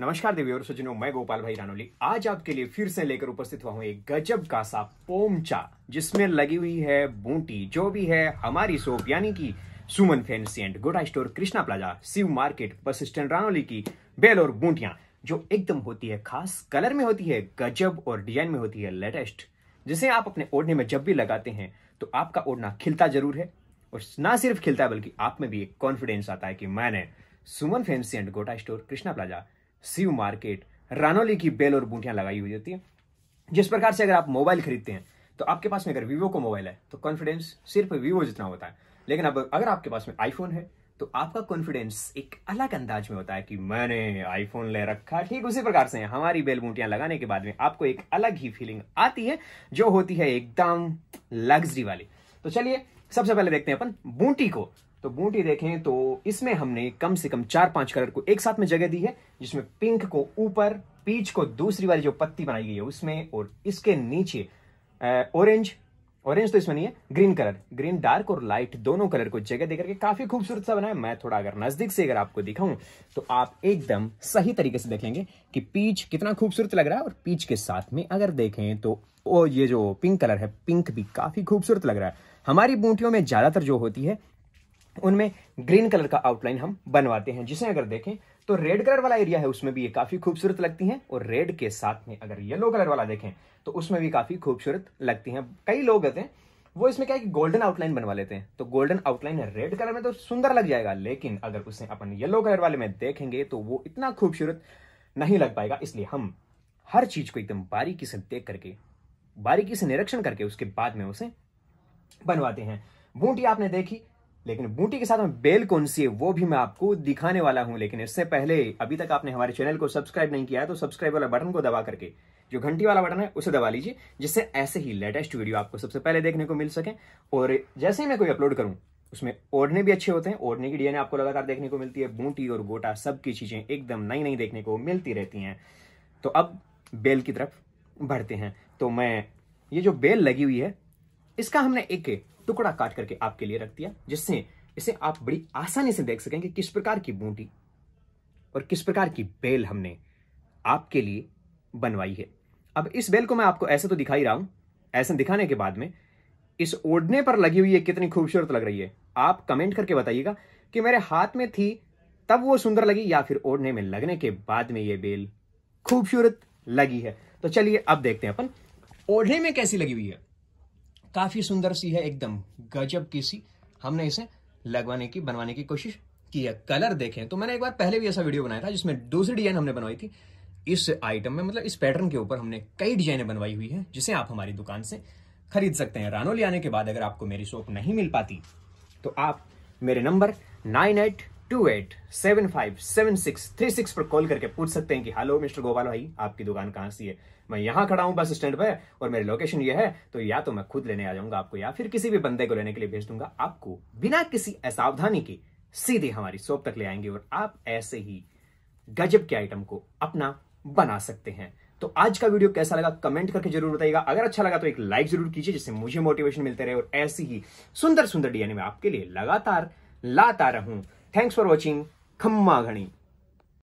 नमस्कार देवी और सज्जनों मैं गोपाल भाई रानोली आज आपके लिए फिर से लेकर उपस्थित हुआ हूँ एक गजब का सा पोमचा जिसमें लगी हुई है बूटी जो भी है हमारी सोप यानी कि Suman fancy and Gota store Krishna plaza Shiv market bus stand Ranoli की बेल और बूटियां जो एकदम होती है खास कलर में होती है गजब और डिजाइन में होती है लेटेस्ट जिसे आप अपने ओढ़ने में जब भी लगाते हैं तो आपका ओढ़ना खिलता जरूर है और ना सिर्फ खिलता है बल्कि आप में भी एक कॉन्फिडेंस आता है कि मैंने Suman fancy and Gota store Krishna plaza Shiv market Ranoli की बेल और बूटियां लगाई हुई होती है जिस प्रकार से अगर आप मोबाइल खरीदते हैं तो आपके पास में अगर वीवो का मोबाइल है तो कॉन्फिडेंस सिर्फ वीवो जितना होता है लेकिन अब अगर आपके पास में आईफोन है तो आपका कॉन्फिडेंस एक अलग अंदाज में होता है कि मैंने आईफोन ले रखा ठीक उसी प्रकार से हमारी बेल बूटियां लगाने के बाद में आपको एक अलग ही फीलिंग आती है जो होती है एकदम लग्जरी वाली तो चलिए सबसे पहले देखते हैं अपन बूटी को तो बूटी देखें तो इसमें हमने कम से कम चार पांच कलर को एक साथ में जगह दी है जिसमें पिंक को ऊपर पीच को दूसरी वाली जो पत्ती बनाई गई है उसमें और इसके नीचे ऑरेंज ऑरेंज तो इसमें नहीं है ग्रीन कलर ग्रीन डार्क और लाइट दोनों कलर को जगह देकर के काफी खूबसूरत सा बना है मैं थोड़ा अगर नजदीक से अगर आपको दिखाऊं तो आप एकदम सही तरीके से देखेंगे कि पीच कितना खूबसूरत लग रहा है और पीच के साथ में अगर देखें तो ओ ये जो पिंक कलर है पिंक भी काफी खूबसूरत लग रहा है हमारी बूटियों में ज्यादातर जो होती है उनमें ग्रीन कलर का आउटलाइन हम बनवाते हैं जिसे अगर देखें तो रेड कलर वाला एरिया है उसमें भी ये काफी खूबसूरत लगती हैं और रेड के साथ में अगर येलो कलर वाला देखें तो उसमें भी काफी खूबसूरत लगती हैं कई लोग होते हैं वो इसमें क्या है कि गोल्डन आउटलाइन बनवा लेते हैं तो गोल्डन आउटलाइन रेड कलर में तो सुंदर लग जाएगा लेकिन अगर उसे अपन येलो कलर वाले में देखेंगे तो वो इतना खूबसूरत नहीं लग पाएगा इसलिए हम हर चीज को एकदम बारीकी से देख करके बारीकी से निरीक्षण करके उसके बाद में उसे बनवाते हैं बूटी आपने देखी लेकिन बूटी के साथ में बेल कौन सी है वो भी मैं आपको दिखाने वाला हूं लेकिन इससे पहले अभी तक आपने हमारे चैनल को सब्सक्राइब नहीं किया है तो सब्सक्राइब वाला बटन को दबा करके जो घंटी वाला बटन है उसे दबा लीजिए जिससे ऐसे ही लेटेस्ट वीडियो आपको सबसे पहले देखने को मिल सके और जैसे ही मैं कोई अपलोड करूं उसमें ओढ़ने भी अच्छे होते हैं ओढ़ने की डीएनए आपको लगातार देखने को मिलती है बूटी और गोटा सबकी चीजें एकदम नई नई देखने को मिलती रहती हैं तो अब बेल की तरफ बढ़ते हैं तो मैं ये जो बेल लगी हुई है इसका हमने एक टुकड़ा काट करके आपके लिए रख दिया जिससे इसे आप बड़ी आसानी से देख सकें कि किस प्रकार की बूटी और किस प्रकार की बेल हमने आपके लिए बनवाई है अब इस बेल को मैं आपको ऐसे तो दिखाई रहा हूं ऐसे दिखाने के बाद में इस ओढ़ने पर लगी हुई है कितनी खूबसूरत लग रही है आप कमेंट करके बताइएगा कि मेरे हाथ में थी तब वो सुंदर लगी या फिर ओढ़ने में लगने के बाद में ये बेल खूबसूरत लगी है तो चलिए अब देखते हैं अपन ओढ़ने में कैसी लगी हुई है काफ़ी सुंदर सी है एकदम गजब की सी हमने इसे लगवाने की बनवाने की कोशिश की है कलर देखें तो मैंने एक बार पहले भी ऐसा वीडियो बनाया था जिसमें दूसरी डिजाइन हमने बनवाई थी इस आइटम में मतलब इस पैटर्न के ऊपर हमने कई डिजाइनें बनवाई हुई है जिसे आप हमारी दुकान से खरीद सकते हैं रानोली आने के बाद अगर आपको मेरी शॉप नहीं मिल पाती तो आप मेरे number nine eight two eight seven five seven six three six पर कॉल करके पूछ सकते हैं कि हेलो मिस्टर गोपाल भाई आपकी दुकान कहां सी है मैं यहां खड़ा हूं बस स्टैंड पर और मेरी लोकेशन ये है तो या तो मैं खुद लेने आ जाऊंगा आपको या फिर किसी भी बंदे को लेने के लिए भेज दूंगा आपको बिना किसी असावधानी के सीधे हमारी शॉप तक ले आएंगे और आप ऐसे ही गजब के आइटम को अपना बना सकते हैं तो आज का वीडियो कैसा लगा कमेंट करके जरूर बताइएगा अगर अच्छा लगा तो एक लाइक जरूर कीजिए जिससे मुझे मोटिवेशन मिलते रहे और ऐसी ही सुंदर सुंदर डीएनए में आपके लिए लगातार लाता रहूं Thanks for watching. Khamma Ghani.